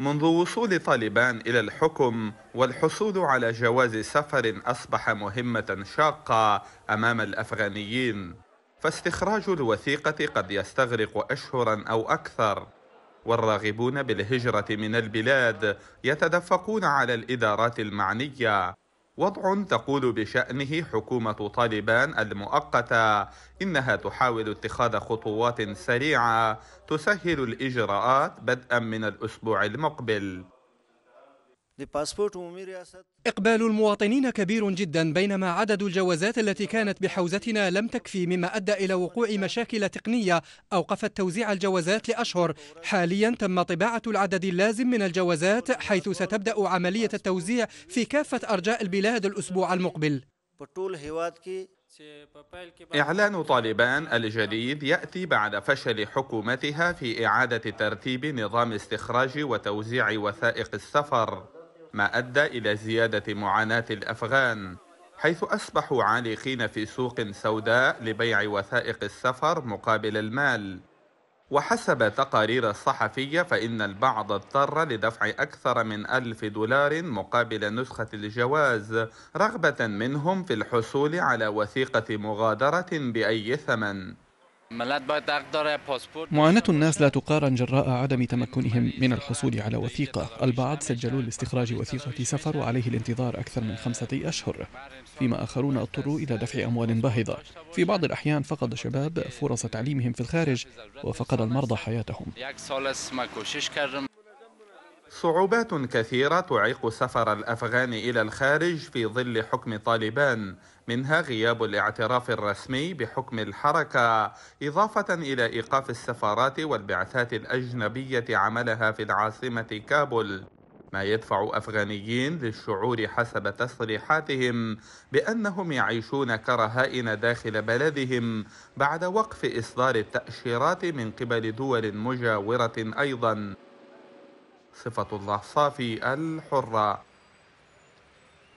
منذ وصول طالبان إلى الحكم والحصول على جواز سفر أصبح مهمة شاقة أمام الأفغانيين فاستخراج الوثيقة قد يستغرق أشهرا أو أكثر والراغبون بالهجرة من البلاد يتدفقون على الإدارات المعنية وضع تقول بشأنه حكومة طالبان المؤقتة إنها تحاول اتخاذ خطوات سريعة تسهل الإجراءات بدءا من الأسبوع المقبل إقبال المواطنين كبير جدا بينما عدد الجوازات التي كانت بحوزتنا لم تكفي مما أدى إلى وقوع مشاكل تقنية أوقفت توزيع الجوازات لأشهر حاليا تم طباعة العدد اللازم من الجوازات حيث ستبدأ عملية التوزيع في كافة أرجاء البلاد الأسبوع المقبل إعلان طالبان الجديد يأتي بعد فشل حكومتها في إعادة ترتيب نظام استخراج وتوزيع وثائق السفر ما أدى إلى زيادة معاناة الأفغان حيث أصبحوا عالقين في سوق سوداء لبيع وثائق السفر مقابل المال وحسب تقارير الصحفية فإن البعض اضطر لدفع أكثر من ألف دولار مقابل نسخة الجواز رغبة منهم في الحصول على وثيقة مغادرة بأي ثمن معاناة الناس لا تقارن جراء عدم تمكنهم من الحصول على وثيقة البعض سجلوا لاستخراج وثيقة سفر وعليه الانتظار أكثر من خمسة أشهر فيما آخرون اضطروا إلى دفع أموال باهظة في بعض الأحيان فقد شباب فرص تعليمهم في الخارج وفقد المرضى حياتهم صعوبات كثيرة تعيق سفر الأفغان إلى الخارج في ظل حكم طالبان منها غياب الاعتراف الرسمي بحكم الحركة إضافة إلى إيقاف السفارات والبعثات الأجنبية عملها في العاصمة كابول ما يدفع أفغانيين للشعور حسب تصريحاتهم بأنهم يعيشون كرهائن داخل بلدهم بعد وقف إصدار التأشيرات من قبل دول مجاورة أيضاً صفة الله صافي الحرة